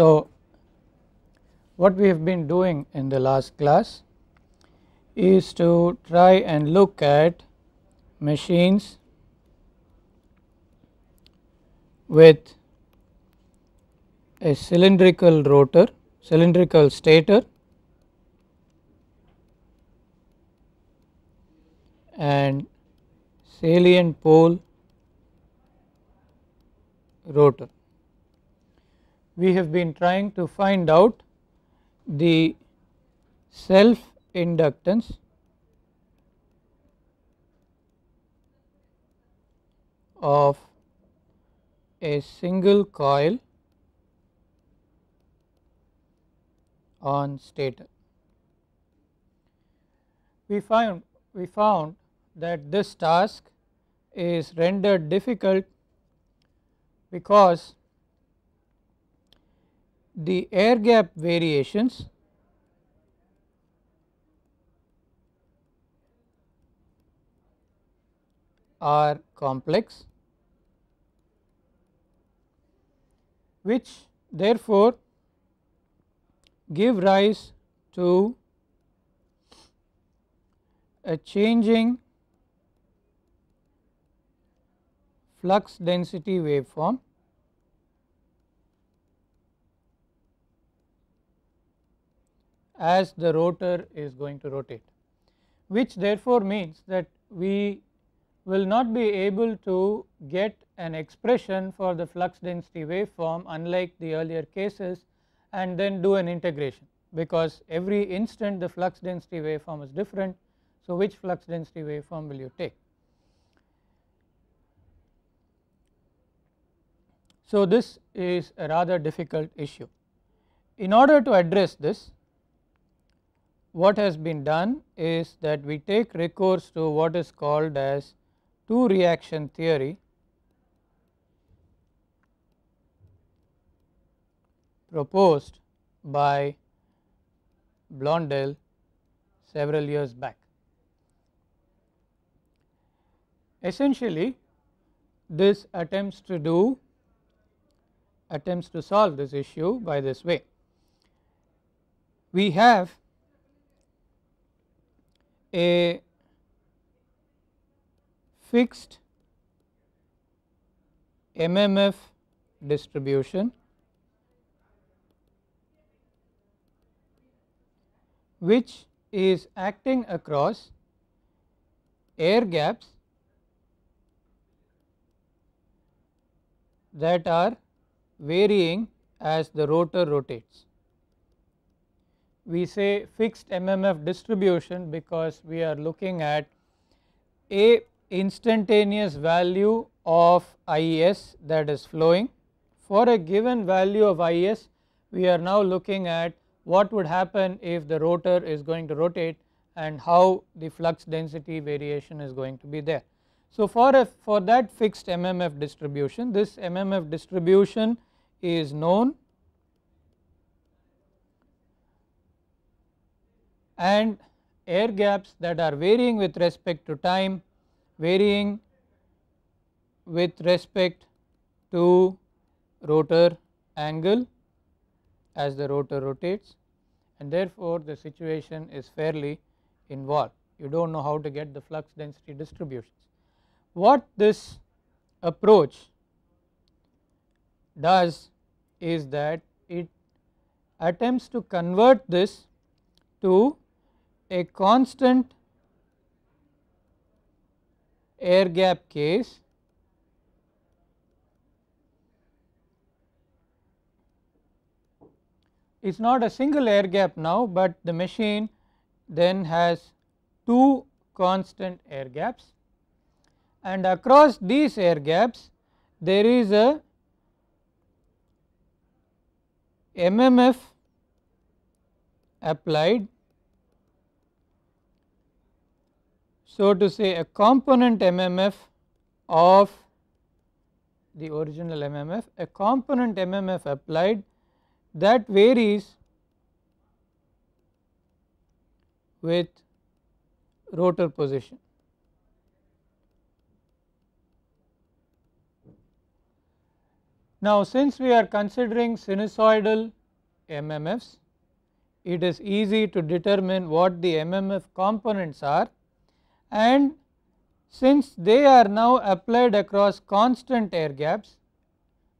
So, what we have been doing in the last class is to try and look at machines with a cylindrical rotor, cylindrical stator and salient pole rotor we have been trying to find out the self inductance of a single coil on stator. We found we found that this task is rendered difficult because the air gap variations are complex which therefore give rise to a changing flux density waveform as the rotor is going to rotate which therefore means that we will not be able to get an expression for the flux density waveform unlike the earlier cases and then do an integration because every instant the flux density waveform is different. So, which flux density waveform will you take? So, this is a rather difficult issue. In order to address this what has been done is that we take recourse to what is called as two reaction theory proposed by Blondell several years back. Essentially this attempts to do attempts to solve this issue by this way. We have a fixed MMF distribution which is acting across air gaps that are varying as the rotor rotates we say fixed MMF distribution because we are looking at a instantaneous value of IS that is flowing. For a given value of IS we are now looking at what would happen if the rotor is going to rotate and how the flux density variation is going to be there. So, for a for that fixed MMF distribution this MMF distribution is known and air gaps that are varying with respect to time, varying with respect to rotor angle as the rotor rotates and therefore, the situation is fairly involved. You do not know how to get the flux density distributions. What this approach does is that it attempts to convert this to a constant air gap case it is not a single air gap now, but the machine then has two constant air gaps and across these air gaps there is a MMF applied So, to say a component MMF of the original MMF, a component MMF applied that varies with rotor position. Now, since we are considering sinusoidal MMFs, it is easy to determine what the MMF components are and since they are now applied across constant air gaps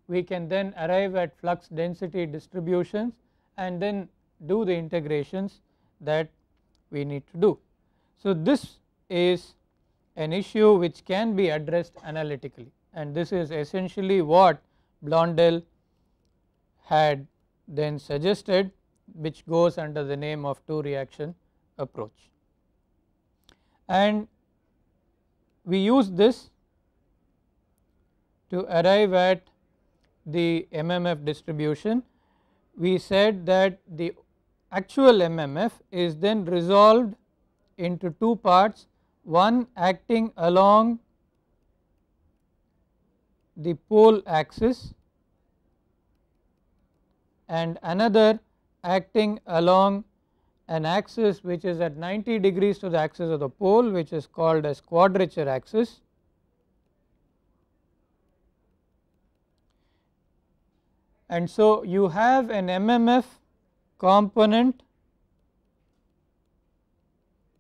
we can then arrive at flux density distributions and then do the integrations that we need to do. So, this is an issue which can be addressed analytically and this is essentially what Blondel had then suggested which goes under the name of two reaction approach and we use this to arrive at the MMF distribution. We said that the actual MMF is then resolved into two parts one acting along the pole axis and another acting along an axis which is at 90 degrees to the axis of the pole which is called as quadrature axis. And so, you have an MMF component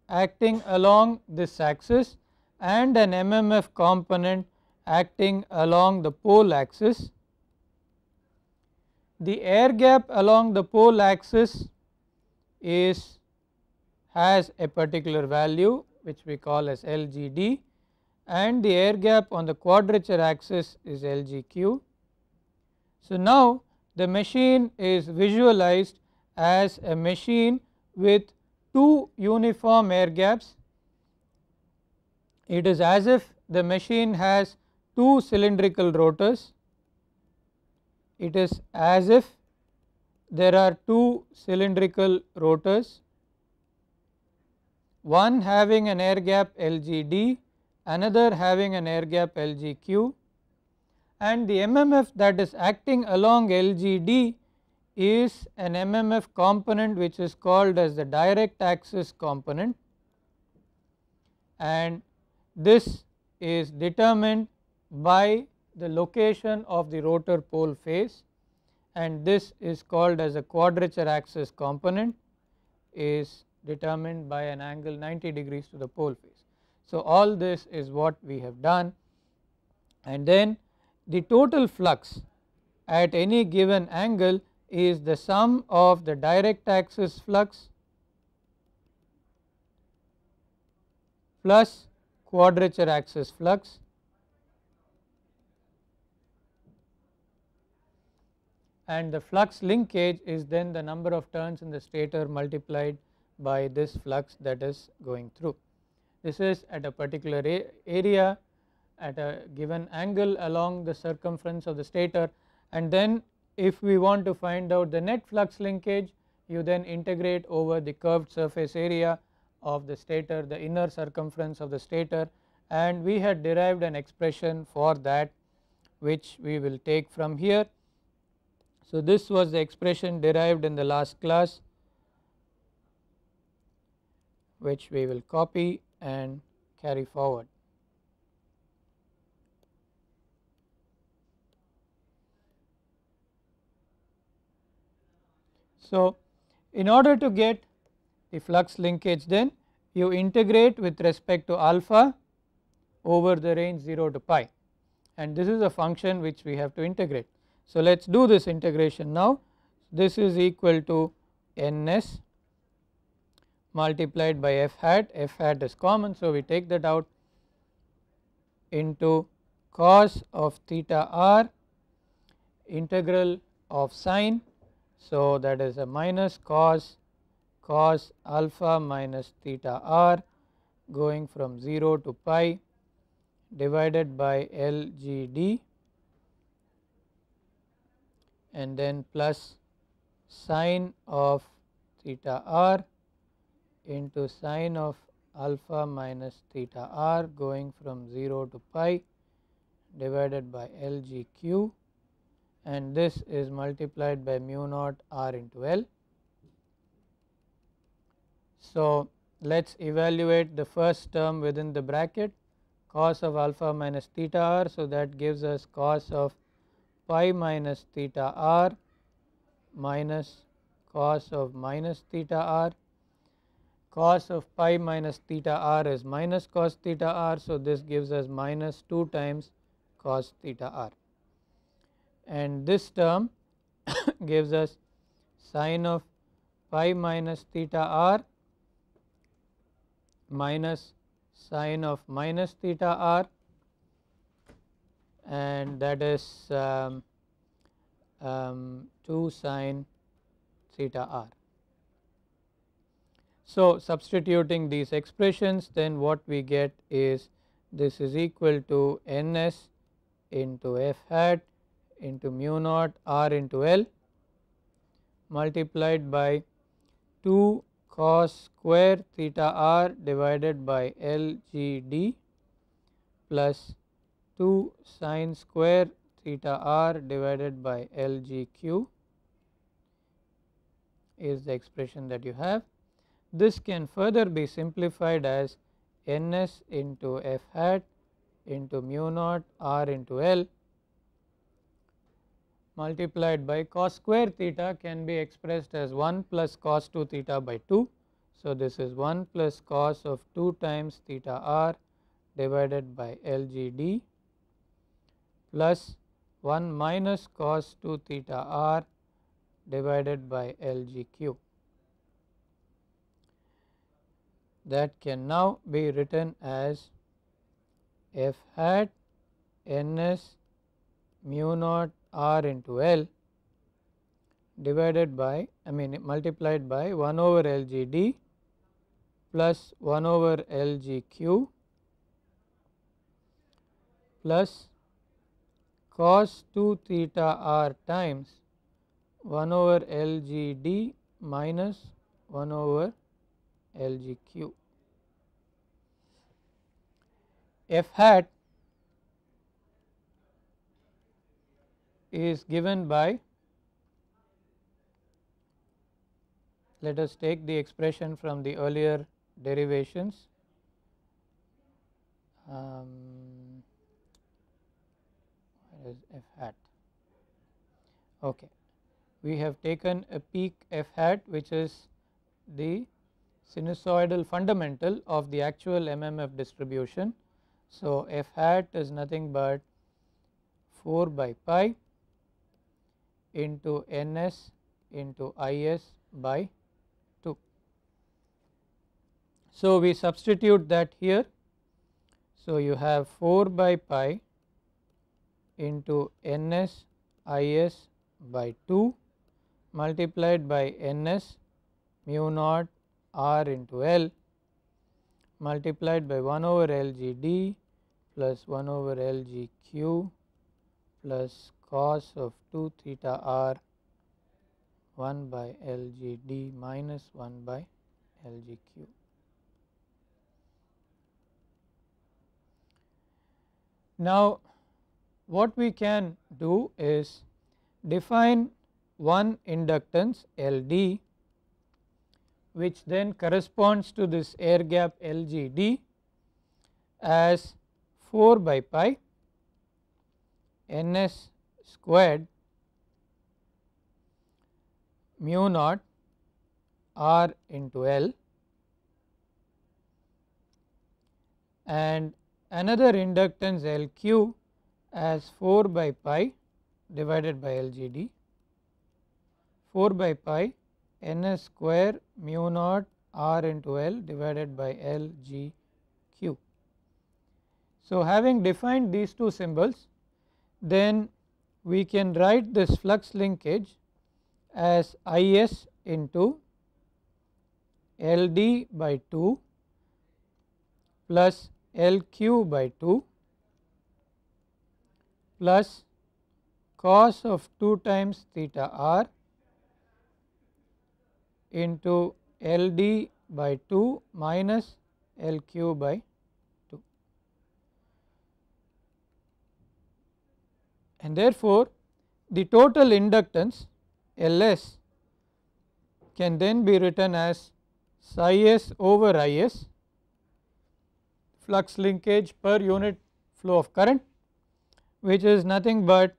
acting along this axis and an MMF component acting along the pole axis. The air gap along the pole axis is has a particular value which we call as LGD and the air gap on the quadrature axis is LGQ. So, now the machine is visualized as a machine with two uniform air gaps. It is as if the machine has two cylindrical rotors. It is as if there are two cylindrical rotors, one having an air gap LGD, another having an air gap LGQ and the MMF that is acting along LGD is an MMF component which is called as the direct axis component and this is determined by the location of the rotor pole face and this is called as a quadrature axis component is determined by an angle 90 degrees to the pole face. So, all this is what we have done and then the total flux at any given angle is the sum of the direct axis flux plus quadrature axis flux and the flux linkage is then the number of turns in the stator multiplied by this flux that is going through. This is at a particular area at a given angle along the circumference of the stator and then if we want to find out the net flux linkage you then integrate over the curved surface area of the stator the inner circumference of the stator and we had derived an expression for that which we will take from here so, this was the expression derived in the last class which we will copy and carry forward. So, in order to get the flux linkage then you integrate with respect to alpha over the range 0 to pi and this is a function which we have to integrate. So, let us do this integration now this is equal to n s multiplied by f hat f hat is common. So, we take that out into cos of theta r integral of sine. So, that is a minus cos cos alpha minus theta r going from 0 to pi divided by L g d and then plus sine of theta r into sine of alpha minus theta r going from 0 to pi divided by LGQ and this is multiplied by mu naught r into L. So, let us evaluate the first term within the bracket cos of alpha minus theta r. So, that gives us cos of pi minus theta r minus cos of minus theta r. Cos of pi minus theta r is minus cos theta r. So, this gives us minus 2 times cos theta r and this term gives us sine of pi minus theta r minus sine of minus theta r and that is um, um, 2 sine theta r. So, substituting these expressions then what we get is this is equal to n s into f hat into mu naught r into L multiplied by 2 cos square theta r divided by L g d plus 2 sine square theta r divided by LGQ is the expression that you have. This can further be simplified as ns into f hat into mu naught r into L multiplied by cos square theta can be expressed as 1 plus cos 2 theta by 2. So, this is 1 plus cos of 2 times theta r divided by LGD plus 1 minus cos 2 theta r divided by LGQ. That can now be written as f hat ns mu naught r into L divided by I mean multiplied by 1 over LGD plus 1 over LGQ plus cos 2 theta r times 1 over LGD minus 1 over L G Q. F hat is given by let us take the expression from the earlier derivations um, is f hat. Okay. We have taken a peak f hat which is the sinusoidal fundamental of the actual MMF distribution. So, f hat is nothing but 4 by pi into ns into is by 2. So, we substitute that here. So, you have 4 by pi into ns is by 2 multiplied by ns mu naught r into L multiplied by 1 over LGD plus 1 over LGQ plus cos of 2 theta r 1 by LGD minus 1 by LGQ. Now, what we can do is define one inductance LD which then corresponds to this air gap LGD as 4 by pi ns squared mu naught r into L and another inductance LQ as 4 by pi divided by LGD 4 by pi ns square mu naught r into L divided by LGQ. So, having defined these two symbols then we can write this flux linkage as IS into LD by 2 plus LQ by 2 plus cos of 2 times theta r into L d by 2 minus L q by 2. And therefore, the total inductance L s can then be written as psi s over I s flux linkage per unit flow of current which is nothing but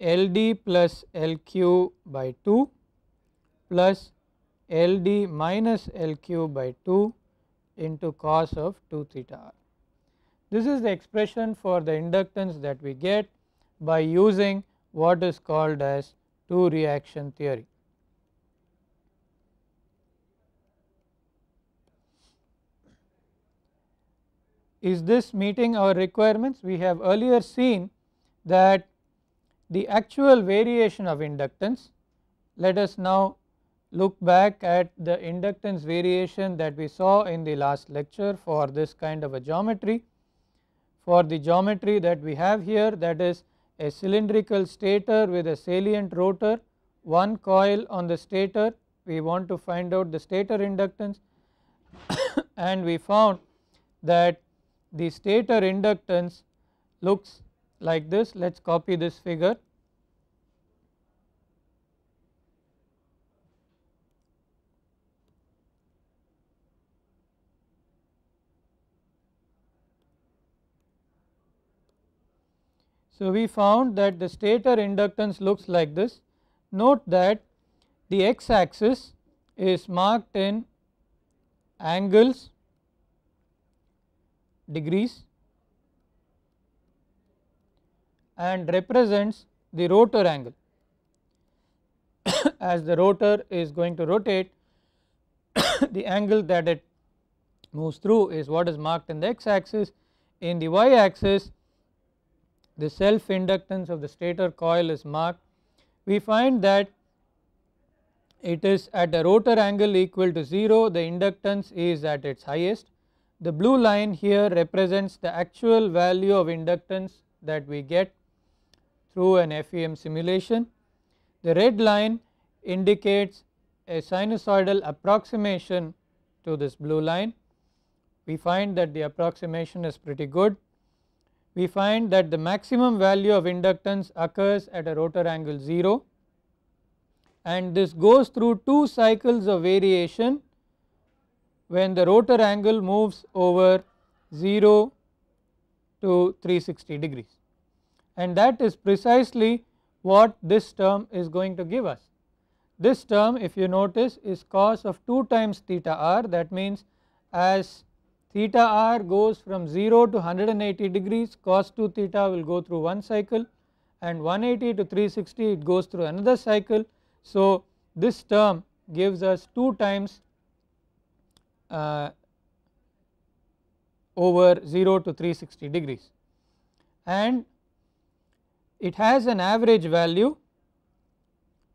LD plus LQ by 2 plus LD minus LQ by 2 into cos of 2 theta r. This is the expression for the inductance that we get by using what is called as two reaction theory. Is this meeting our requirements? We have earlier seen that the actual variation of inductance. Let us now look back at the inductance variation that we saw in the last lecture for this kind of a geometry. For the geometry that we have here that is a cylindrical stator with a salient rotor, one coil on the stator, we want to find out the stator inductance and we found that the stator inductance looks like this let us copy this figure So, we found that the stator inductance looks like this. Note that the x axis is marked in angles degrees and represents the rotor angle as the rotor is going to rotate the angle that it moves through is what is marked in the x axis in the y axis the self inductance of the stator coil is marked we find that it is at a rotor angle equal to 0 the inductance is at its highest the blue line here represents the actual value of inductance that we get through an FEM simulation. The red line indicates a sinusoidal approximation to this blue line. We find that the approximation is pretty good. We find that the maximum value of inductance occurs at a rotor angle 0 and this goes through two cycles of variation when the rotor angle moves over 0 to 360 degrees and that is precisely what this term is going to give us. This term if you notice is cos of 2 times theta r that means as theta r goes from 0 to 180 degrees cos 2 theta will go through one cycle and 180 to 360 it goes through another cycle. So, this term gives us 2 times uh, over 0 to 360 degrees and it has an average value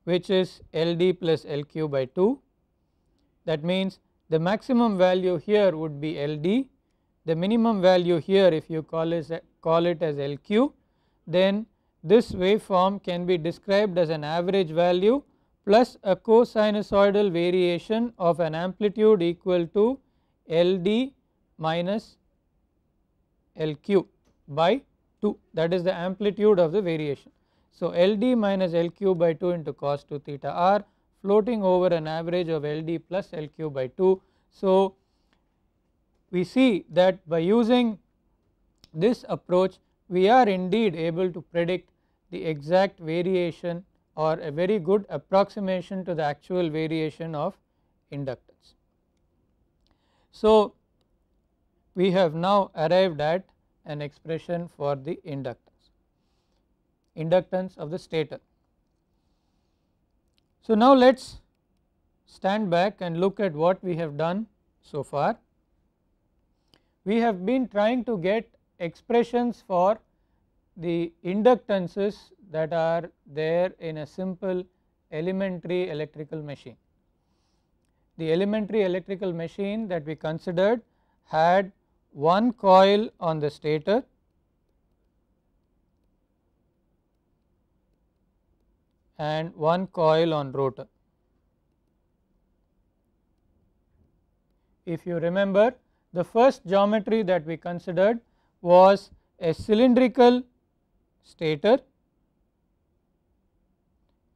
which is LD plus LQ by 2 that means the maximum value here would be LD the minimum value here if you call it, call it as LQ then this waveform can be described as an average value plus a cosinusoidal variation of an amplitude equal to LD minus LQ by 2 that is the amplitude of the variation. So, LD minus LQ by 2 into cos 2 theta r floating over an average of LD plus LQ by 2. So, we see that by using this approach we are indeed able to predict the exact variation or a very good approximation to the actual variation of inductance. So, we have now arrived at an expression for the inductance, inductance of the stator. So, now let us stand back and look at what we have done so far. We have been trying to get expressions for the inductances that are there in a simple elementary electrical machine. The elementary electrical machine that we considered had one coil on the stator and one coil on rotor. If you remember the first geometry that we considered was a cylindrical stator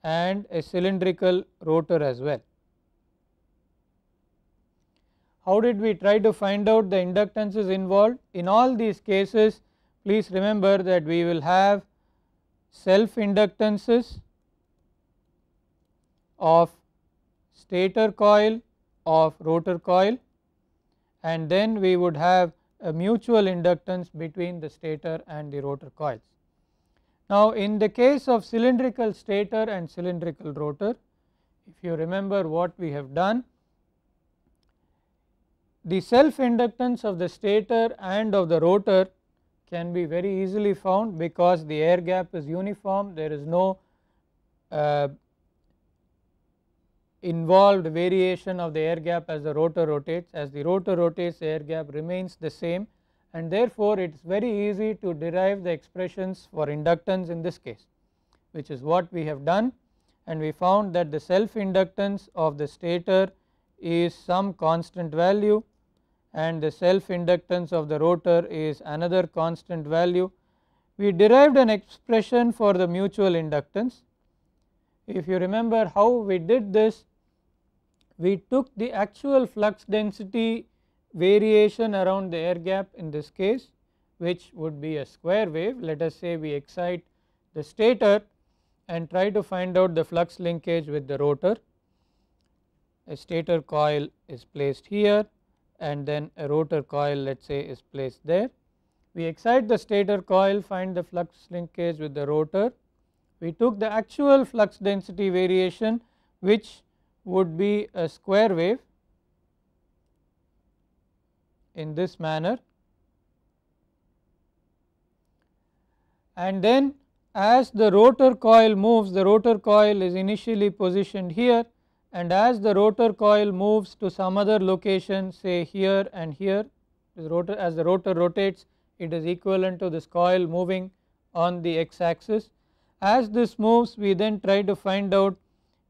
and a cylindrical rotor as well how did we try to find out the inductances involved? In all these cases please remember that we will have self inductances of stator coil of rotor coil and then we would have a mutual inductance between the stator and the rotor coils. Now in the case of cylindrical stator and cylindrical rotor if you remember what we have done the self inductance of the stator and of the rotor can be very easily found because the air gap is uniform there is no uh, involved variation of the air gap as the rotor rotates as the rotor rotates the air gap remains the same and therefore it is very easy to derive the expressions for inductance in this case which is what we have done and we found that the self inductance of the stator is some constant value and the self inductance of the rotor is another constant value. We derived an expression for the mutual inductance. If you remember how we did this, we took the actual flux density variation around the air gap in this case which would be a square wave. Let us say we excite the stator and try to find out the flux linkage with the rotor. A stator coil is placed here and then a rotor coil let us say is placed there. We excite the stator coil find the flux linkage with the rotor. We took the actual flux density variation which would be a square wave in this manner and then as the rotor coil moves the rotor coil is initially positioned here and as the rotor coil moves to some other location say here and here rotor as the rotor rotates it is equivalent to this coil moving on the x axis. As this moves we then try to find out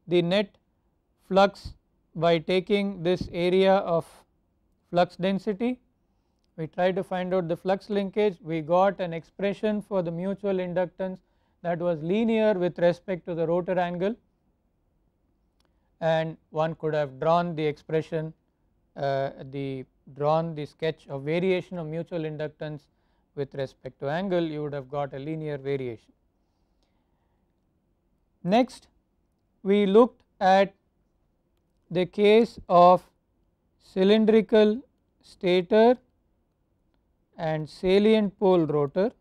the net flux by taking this area of flux density. We try to find out the flux linkage we got an expression for the mutual inductance that was linear with respect to the rotor angle and one could have drawn the expression uh, the drawn the sketch of variation of mutual inductance with respect to angle you would have got a linear variation. Next we looked at the case of cylindrical stator and salient pole rotor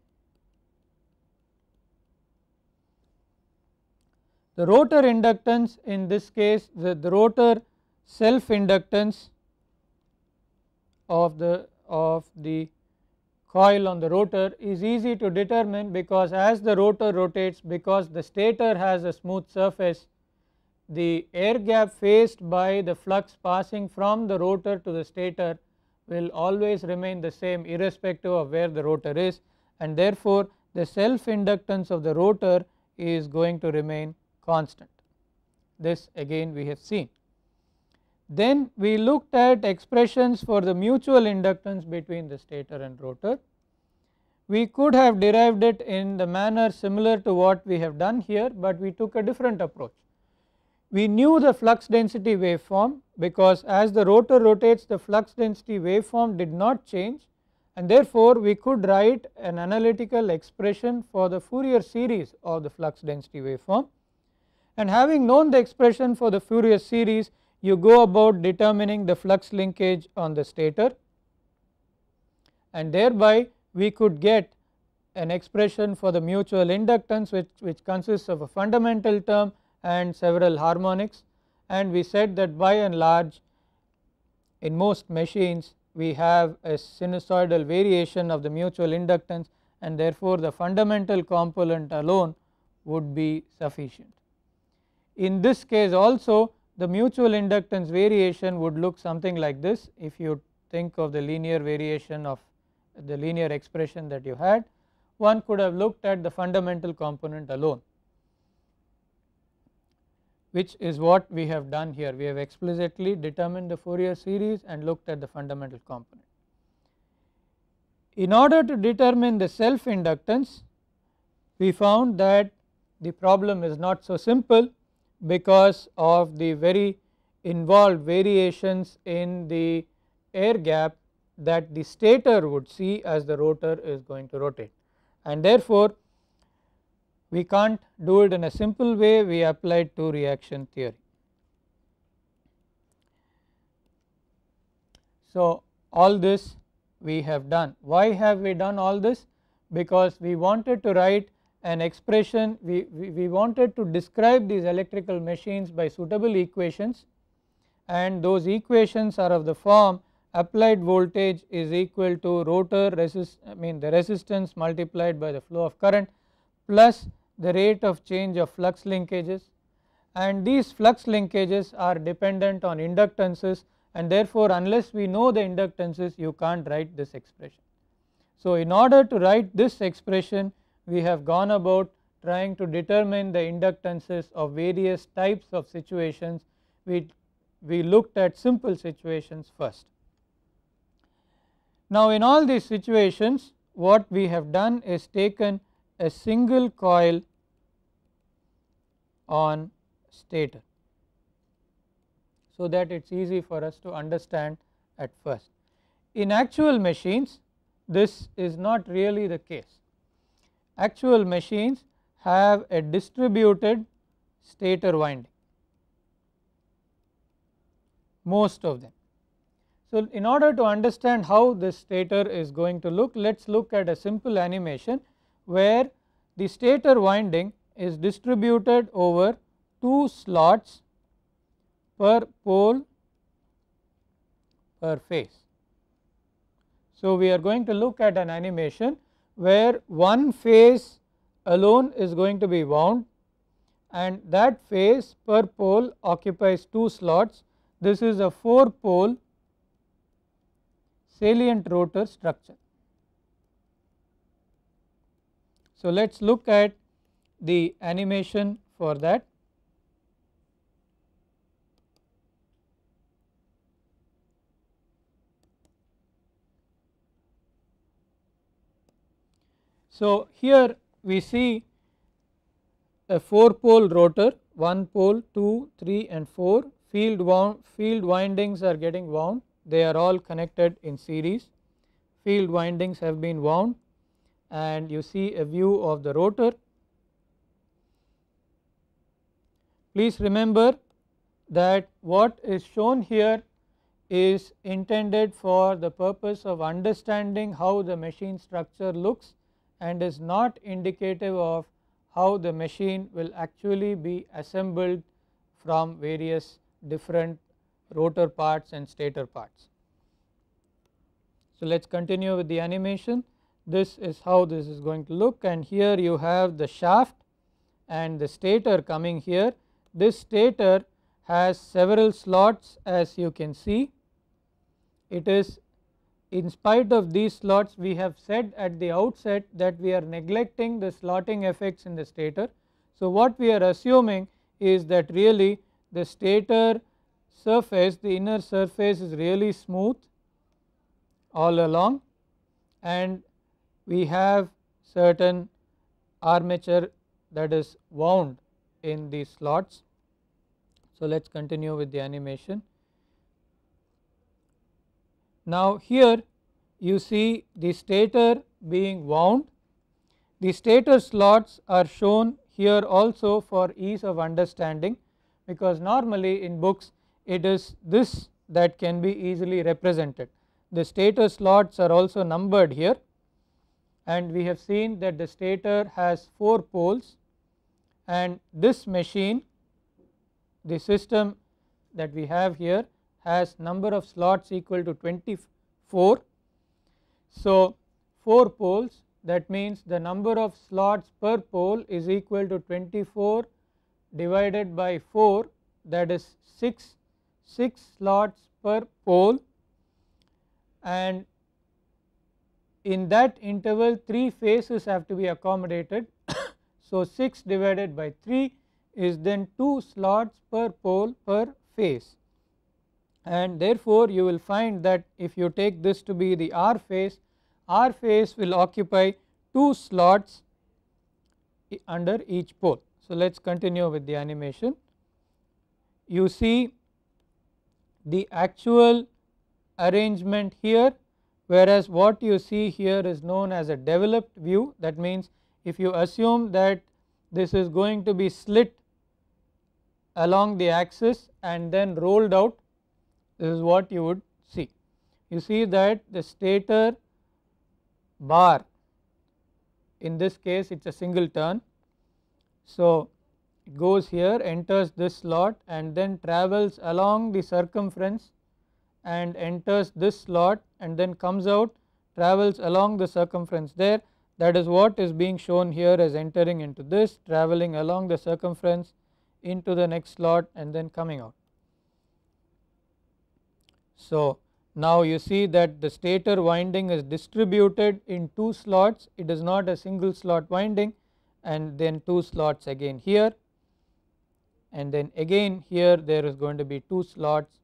The rotor inductance in this case the, the rotor self inductance of the of the coil on the rotor is easy to determine because as the rotor rotates because the stator has a smooth surface the air gap faced by the flux passing from the rotor to the stator will always remain the same irrespective of where the rotor is and therefore the self inductance of the rotor is going to remain constant this again we have seen. Then we looked at expressions for the mutual inductance between the stator and rotor. We could have derived it in the manner similar to what we have done here, but we took a different approach. We knew the flux density waveform because as the rotor rotates the flux density waveform did not change and therefore we could write an analytical expression for the Fourier series of the flux density waveform and having known the expression for the Fourier series you go about determining the flux linkage on the stator and thereby we could get an expression for the mutual inductance which, which consists of a fundamental term and several harmonics and we said that by and large in most machines we have a sinusoidal variation of the mutual inductance and therefore the fundamental component alone would be sufficient. In this case also the mutual inductance variation would look something like this if you think of the linear variation of the linear expression that you had one could have looked at the fundamental component alone which is what we have done here we have explicitly determined the Fourier series and looked at the fundamental component. In order to determine the self inductance we found that the problem is not so simple because of the very involved variations in the air gap that the stator would see as the rotor is going to rotate. And therefore, we can't do it in a simple way we applied to reaction theory. So, all this we have done. Why have we done all this? Because we wanted to write an expression we, we, we wanted to describe these electrical machines by suitable equations and those equations are of the form applied voltage is equal to rotor resist I mean the resistance multiplied by the flow of current plus the rate of change of flux linkages and these flux linkages are dependent on inductances and therefore unless we know the inductances you can't write this expression. So in order to write this expression we have gone about trying to determine the inductances of various types of situations. We, we looked at simple situations first. Now in all these situations what we have done is taken a single coil on stator so that it is easy for us to understand at first. In actual machines this is not really the case actual machines have a distributed stator winding most of them. So, in order to understand how this stator is going to look let us look at a simple animation where the stator winding is distributed over 2 slots per pole per phase. So, we are going to look at an animation where one face alone is going to be wound and that face per pole occupies 2 slots. This is a 4 pole salient rotor structure. So, let us look at the animation for that. So, here we see a 4 pole rotor 1 pole 2 3 and 4 field wound field windings are getting wound they are all connected in series field windings have been wound and you see a view of the rotor please remember that what is shown here is intended for the purpose of understanding how the machine structure looks and is not indicative of how the machine will actually be assembled from various different rotor parts and stator parts. So, let us continue with the animation this is how this is going to look and here you have the shaft and the stator coming here. This stator has several slots as you can see it is in spite of these slots we have said at the outset that we are neglecting the slotting effects in the stator. So, what we are assuming is that really the stator surface the inner surface is really smooth all along and we have certain armature that is wound in these slots. So, let us continue with the animation. Now here you see the stator being wound, the stator slots are shown here also for ease of understanding because normally in books it is this that can be easily represented. The stator slots are also numbered here and we have seen that the stator has 4 poles and this machine the system that we have here has number of slots equal to 24. So 4 poles that means the number of slots per pole is equal to 24 divided by 4 that is 6, 6 slots per pole and in that interval 3 phases have to be accommodated. so 6 divided by 3 is then 2 slots per pole per phase and therefore you will find that if you take this to be the R phase, R phase will occupy 2 slots under each pole. So let us continue with the animation. You see the actual arrangement here whereas what you see here is known as a developed view that means if you assume that this is going to be slit along the axis and then rolled out this is what you would see. You see that the stator bar in this case it is a single turn. So, it goes here enters this slot and then travels along the circumference and enters this slot and then comes out travels along the circumference there that is what is being shown here as entering into this traveling along the circumference into the next slot and then coming out. So, now you see that the stator winding is distributed in 2 slots it is not a single slot winding and then 2 slots again here and then again here there is going to be 2 slots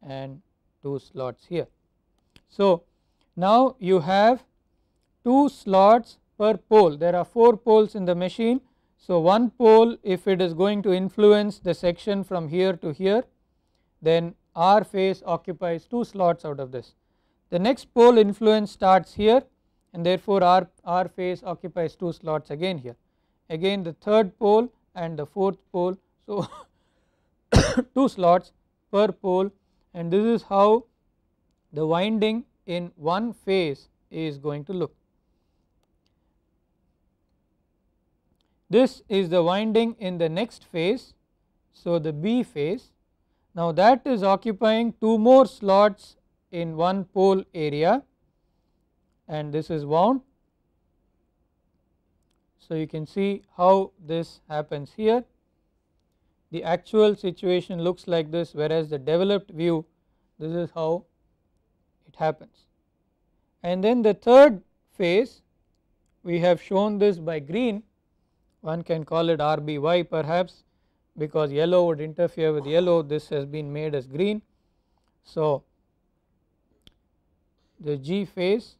and 2 slots here. So, now you have 2 slots per pole there are 4 poles in the machine. So, one pole if it is going to influence the section from here to here then R phase occupies 2 slots out of this. The next pole influence starts here and therefore R, R phase occupies 2 slots again here. Again the third pole and the fourth pole. So, 2 slots per pole and this is how the winding in one phase is going to look. This is the winding in the next phase. So, the B phase now, that is occupying two more slots in one pole area and this is wound. So, you can see how this happens here. The actual situation looks like this whereas the developed view this is how it happens. And then the third phase we have shown this by green one can call it RBY perhaps because yellow would interfere with yellow this has been made as green. So the G phase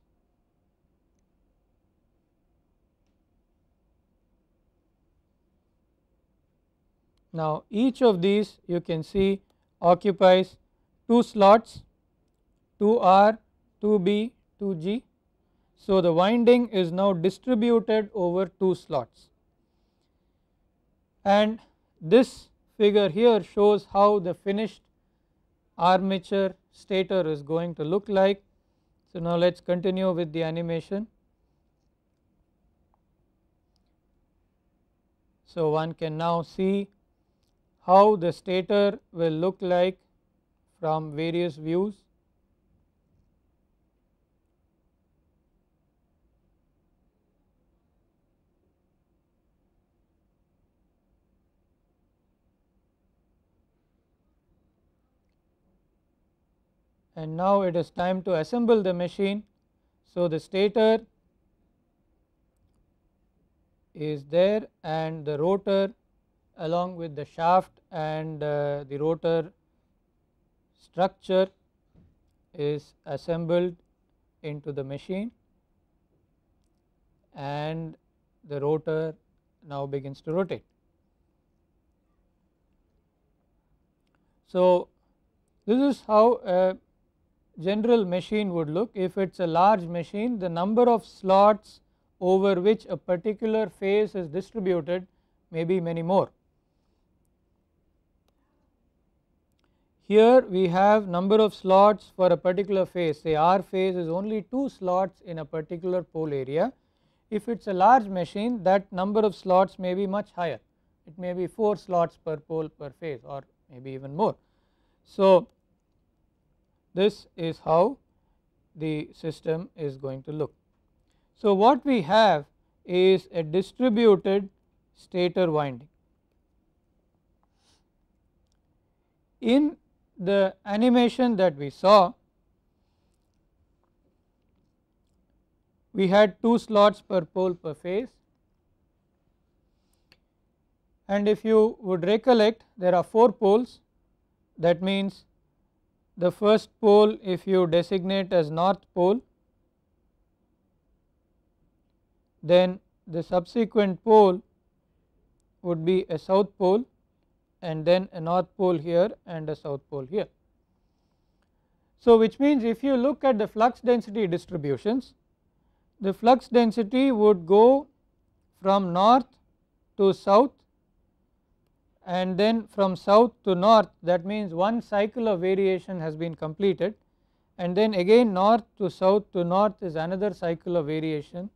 now each of these you can see occupies 2 slots 2R, 2B, 2G. So the winding is now distributed over 2 slots and this figure here shows how the finished armature stator is going to look like. So, now let us continue with the animation. So, one can now see how the stator will look like from various views. and now it is time to assemble the machine. So, the stator is there and the rotor along with the shaft and uh, the rotor structure is assembled into the machine and the rotor now begins to rotate. So, this is how a uh, general machine would look. If it is a large machine the number of slots over which a particular phase is distributed may be many more. Here we have number of slots for a particular phase say R phase is only 2 slots in a particular pole area. If it is a large machine that number of slots may be much higher it may be 4 slots per pole per phase or maybe even more. So, this is how the system is going to look. So, what we have is a distributed stator winding. In the animation that we saw, we had 2 slots per pole per phase and if you would recollect there are 4 poles that means the first pole if you designate as north pole then the subsequent pole would be a south pole and then a north pole here and a south pole here. So, which means if you look at the flux density distributions the flux density would go from north to south and then from south to north that means one cycle of variation has been completed and then again north to south to north is another cycle of variation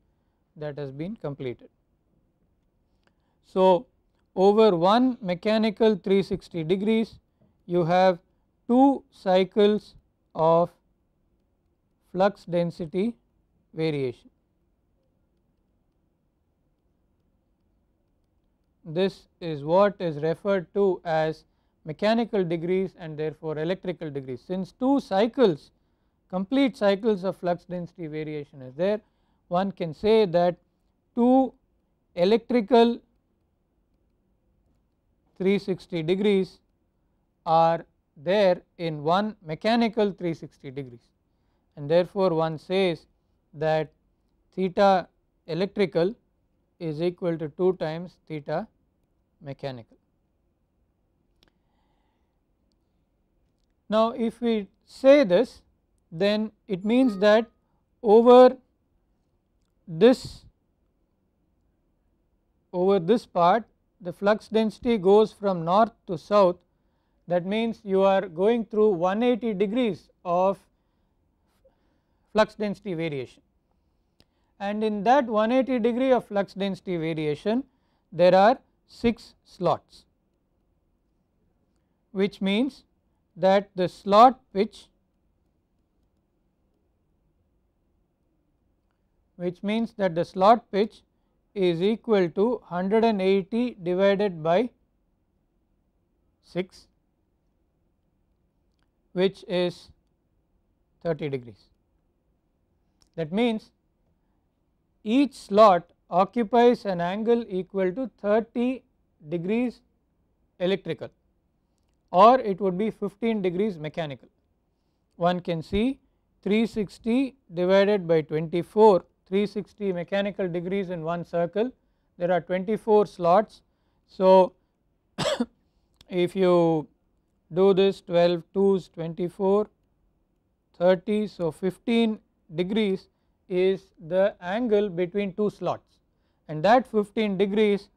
that has been completed. So, over one mechanical 360 degrees you have two cycles of flux density variation. this is what is referred to as mechanical degrees and therefore electrical degrees. Since two cycles complete cycles of flux density variation is there one can say that two electrical 360 degrees are there in one mechanical 360 degrees and therefore one says that theta electrical is equal to 2 times theta mechanical. Now, if we say this then it means that over this over this part the flux density goes from north to south that means you are going through 180 degrees of flux density variation and in that 180 degree of flux density variation there are 6 slots which means that the slot which which means that the slot pitch is equal to 180 divided by 6 which is 30 degrees. That means each slot occupies an angle equal to 30 degrees electrical or it would be 15 degrees mechanical. One can see 360 divided by 24, 360 mechanical degrees in one circle, there are 24 slots. So, if you do this 12 2s 24 30 so 15 degrees is the angle between two slots and that 15 degrees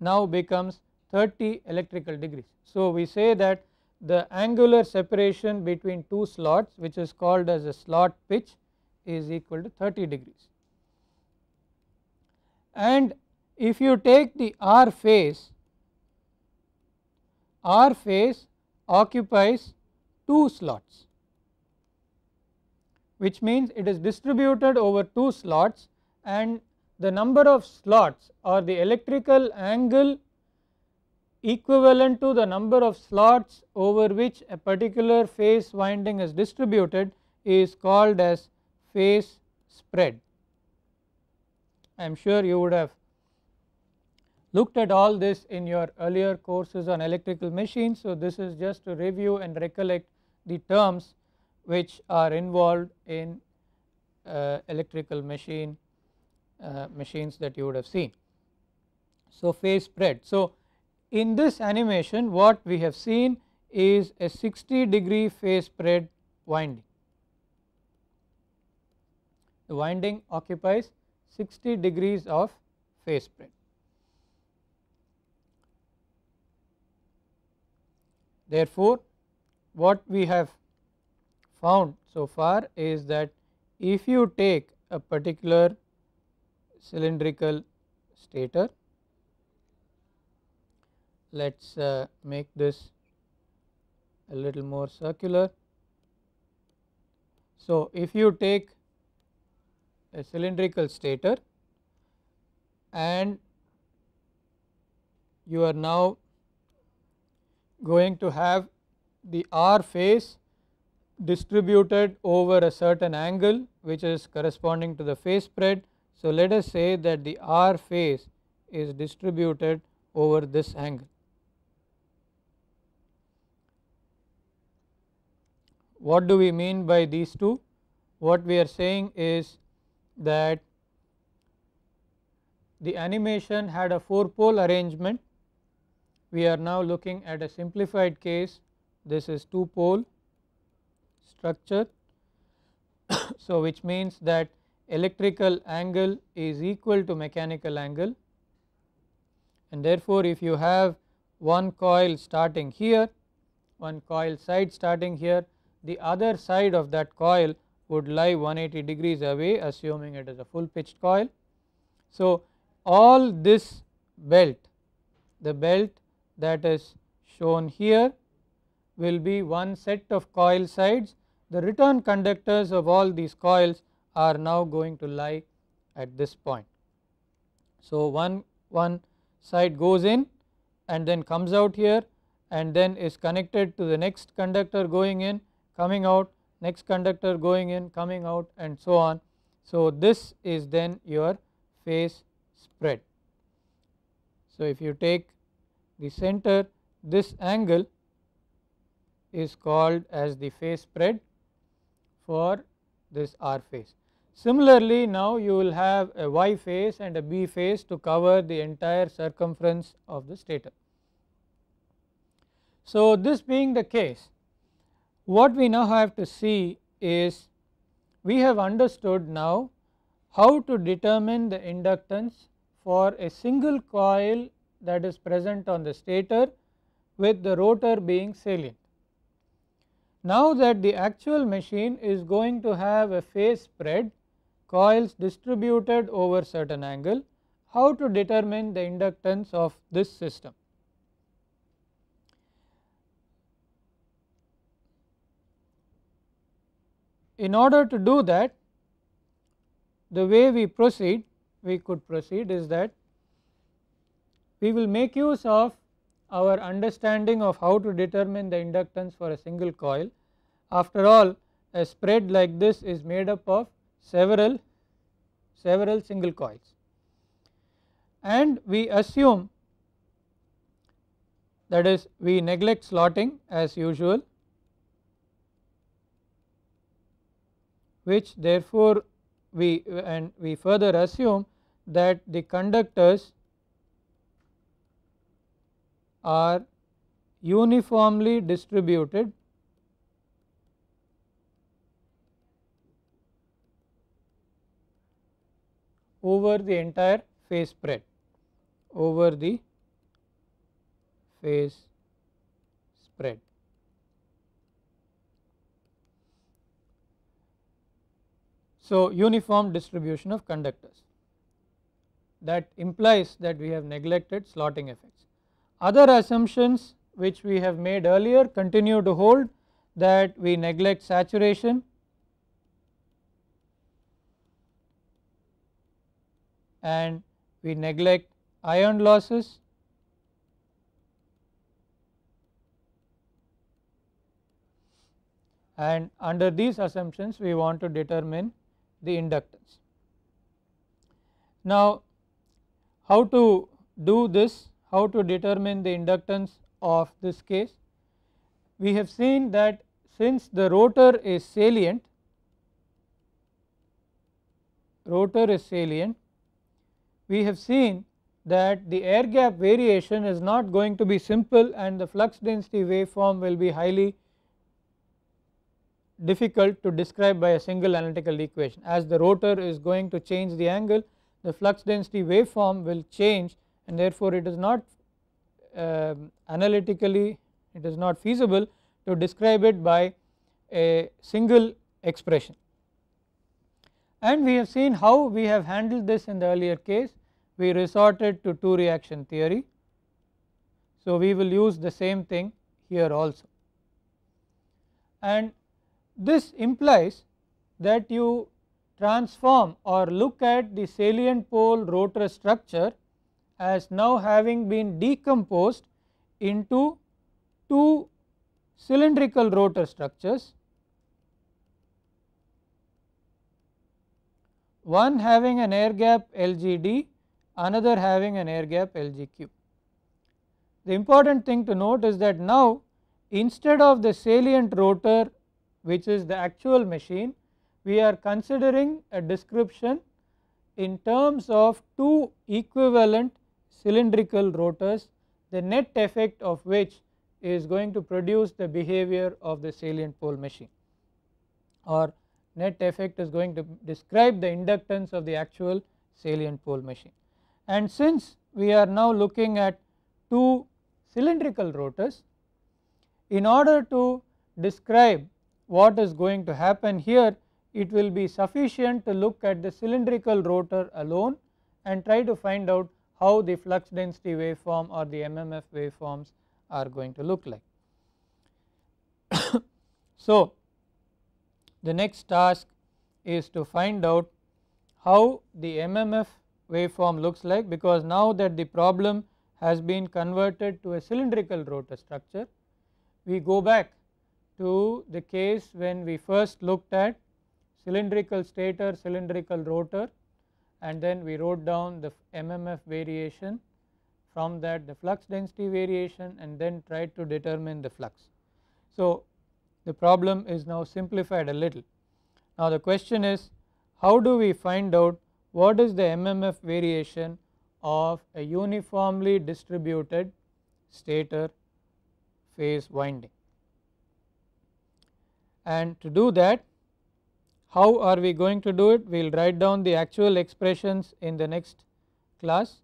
now becomes 30 electrical degrees. So, we say that the angular separation between two slots which is called as a slot pitch is equal to 30 degrees. And if you take the R phase, R phase occupies two slots which means it is distributed over two slots and the number of slots or the electrical angle equivalent to the number of slots over which a particular phase winding is distributed is called as phase spread. I am sure you would have looked at all this in your earlier courses on electrical machines. So, this is just to review and recollect the terms which are involved in uh, electrical machine uh, machines that you would have seen. So, phase spread. So, in this animation what we have seen is a 60 degree phase spread winding. The winding occupies 60 degrees of phase spread. Therefore, what we have found so far is that if you take a particular cylindrical stator. Let us uh, make this a little more circular. So, if you take a cylindrical stator and you are now going to have the R phase distributed over a certain angle which is corresponding to the phase spread so, let us say that the R phase is distributed over this angle. What do we mean by these two? What we are saying is that the animation had a 4 pole arrangement. We are now looking at a simplified case this is 2 pole structure. so, which means that electrical angle is equal to mechanical angle and therefore, if you have one coil starting here, one coil side starting here, the other side of that coil would lie 180 degrees away assuming it is a full pitched coil. So, all this belt, the belt that is shown here will be one set of coil sides. The return conductors of all these coils are now going to lie at this point. So, one, one side goes in and then comes out here and then is connected to the next conductor going in coming out next conductor going in coming out and so on. So, this is then your phase spread. So, if you take the center this angle is called as the phase spread for this R phase. Similarly, now you will have a y phase and a b phase to cover the entire circumference of the stator. So, this being the case what we now have to see is we have understood now how to determine the inductance for a single coil that is present on the stator with the rotor being salient. Now that the actual machine is going to have a phase spread coils distributed over certain angle, how to determine the inductance of this system. In order to do that, the way we proceed, we could proceed is that we will make use of our understanding of how to determine the inductance for a single coil. After all, a spread like this is made up of several several single coils and we assume that is we neglect slotting as usual which therefore we and we further assume that the conductors are uniformly distributed over the entire phase spread over the phase spread. So, uniform distribution of conductors that implies that we have neglected slotting effects. Other assumptions which we have made earlier continue to hold that we neglect saturation and we neglect iron losses. And under these assumptions we want to determine the inductance. Now how to do this, how to determine the inductance of this case? We have seen that since the rotor is salient rotor is salient we have seen that the air gap variation is not going to be simple and the flux density waveform will be highly difficult to describe by a single analytical equation. As the rotor is going to change the angle the flux density waveform will change and therefore it is not uh, analytically it is not feasible to describe it by a single expression. And we have seen how we have handled this in the earlier case we resorted to two reaction theory. So, we will use the same thing here also and this implies that you transform or look at the salient pole rotor structure as now having been decomposed into two cylindrical rotor structures one having an air gap LGD another having an air gap LGQ. The important thing to note is that now instead of the salient rotor which is the actual machine we are considering a description in terms of two equivalent cylindrical rotors the net effect of which is going to produce the behavior of the salient pole machine or net effect is going to describe the inductance of the actual salient pole machine. And since we are now looking at two cylindrical rotors, in order to describe what is going to happen here, it will be sufficient to look at the cylindrical rotor alone and try to find out how the flux density waveform or the MMF waveforms are going to look like. so, the next task is to find out how the MMF waveform looks like because now that the problem has been converted to a cylindrical rotor structure we go back to the case when we first looked at cylindrical stator cylindrical rotor and then we wrote down the MMF variation from that the flux density variation and then tried to determine the flux. So the problem is now simplified a little. Now the question is how do we find out what is the MMF variation of a uniformly distributed stator phase winding. And to do that how are we going to do it? We will write down the actual expressions in the next class.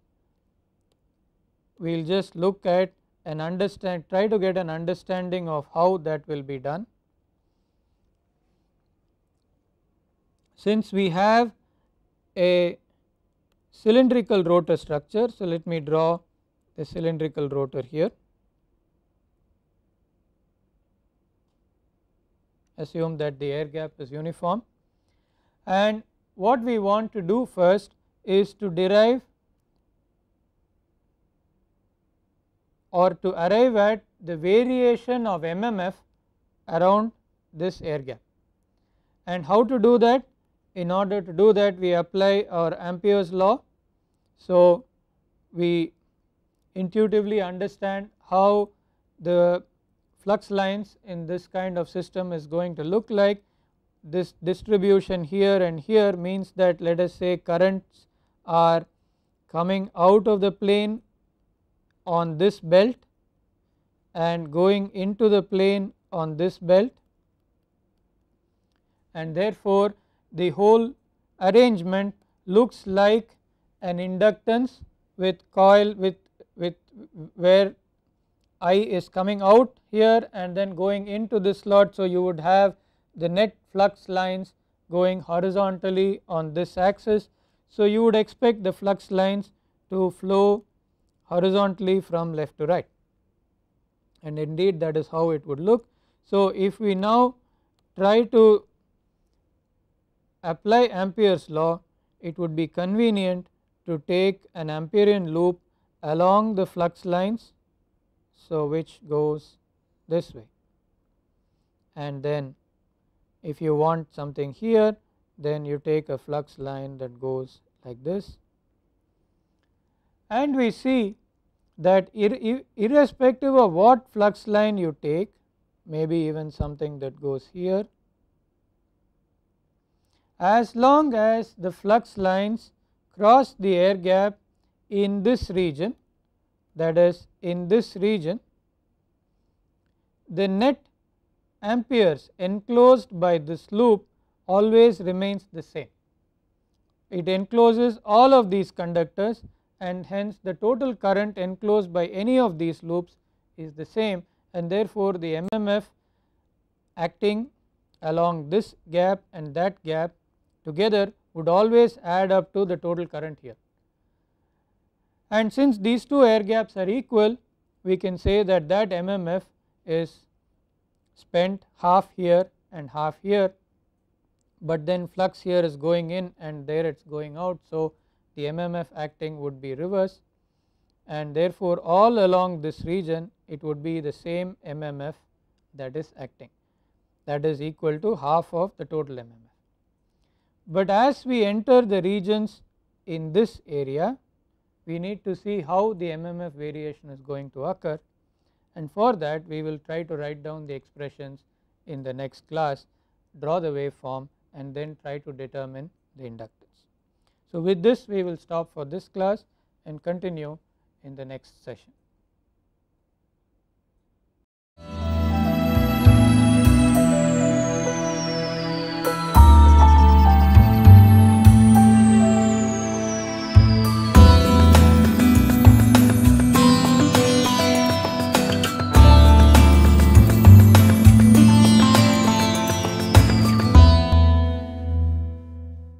We will just look at and understand try to get an understanding of how that will be done. Since we have a cylindrical rotor structure. So, let me draw the cylindrical rotor here. Assume that the air gap is uniform and what we want to do first is to derive or to arrive at the variation of MMF around this air gap. And how to do that? in order to do that we apply our Ampere's law. So, we intuitively understand how the flux lines in this kind of system is going to look like this distribution here and here means that let us say currents are coming out of the plane on this belt and going into the plane on this belt and therefore the whole arrangement looks like an inductance with coil with with where I is coming out here and then going into this slot. So, you would have the net flux lines going horizontally on this axis. So, you would expect the flux lines to flow horizontally from left to right and indeed that is how it would look. So, if we now try to apply Ampere's law it would be convenient to take an Amperean loop along the flux lines. So, which goes this way and then if you want something here then you take a flux line that goes like this and we see that ir irrespective of what flux line you take maybe even something that goes here as long as the flux lines cross the air gap in this region that is in this region the net amperes enclosed by this loop always remains the same. It encloses all of these conductors and hence the total current enclosed by any of these loops is the same and therefore, the MMF acting along this gap and that gap together would always add up to the total current here. And since these two air gaps are equal we can say that that MMF is spent half here and half here but then flux here is going in and there it is going out. So, the MMF acting would be reverse and therefore all along this region it would be the same MMF that is acting that is equal to half of the total MMF but as we enter the regions in this area we need to see how the MMF variation is going to occur and for that we will try to write down the expressions in the next class draw the waveform and then try to determine the inductance. So, with this we will stop for this class and continue in the next session.